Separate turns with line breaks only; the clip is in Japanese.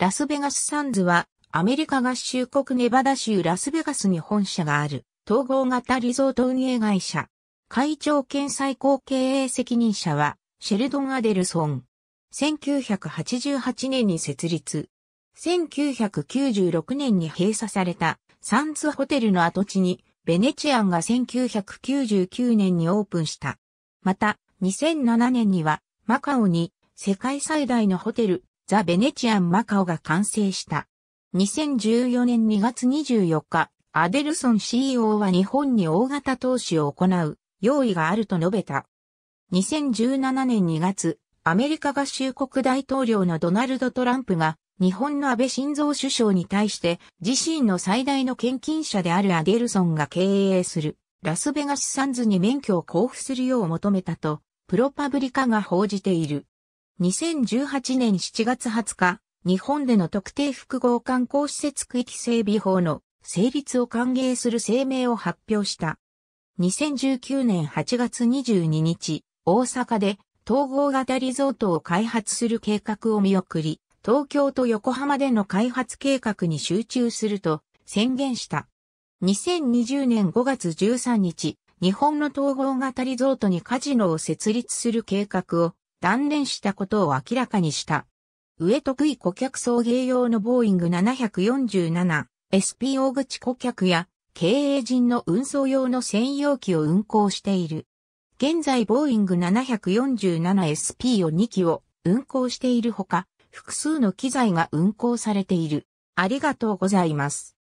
ラスベガスサンズは、アメリカ合衆国ネバダ州ラスベガスに本社がある、統合型リゾート運営会社。会長兼最高経営責任者は、シェルドン・アデルソン。1988年に設立。1996年に閉鎖されたサンズホテルの跡地にベネチアンが1999年にオープンした。また、2007年にはマカオに世界最大のホテルザ・ベネチアン・マカオが完成した。2014年2月24日、アデルソン CEO は日本に大型投資を行う用意があると述べた。2017年2月、アメリカ合衆国大統領のドナルド・トランプが日本の安倍晋三首相に対して自身の最大の献金者であるアデルソンが経営するラスベガスサンズに免許を交付するよう求めたとプロパブリカが報じている。2018年7月20日、日本での特定複合観光施設区域整備法の成立を歓迎する声明を発表した。2019年8月22日、大阪で統合型リゾートを開発する計画を見送り、東京と横浜での開発計画に集中すると宣言した。2020年5月13日、日本の統合型リゾートにカジノを設立する計画を断念したことを明らかにした。上得意顧客送迎用のボーイング 747SP 大口顧客や経営陣の運送用の専用機を運行している。現在ボーイング 747SP を2機を運行しているほか、複数の機材が運行されている。ありがとうございます。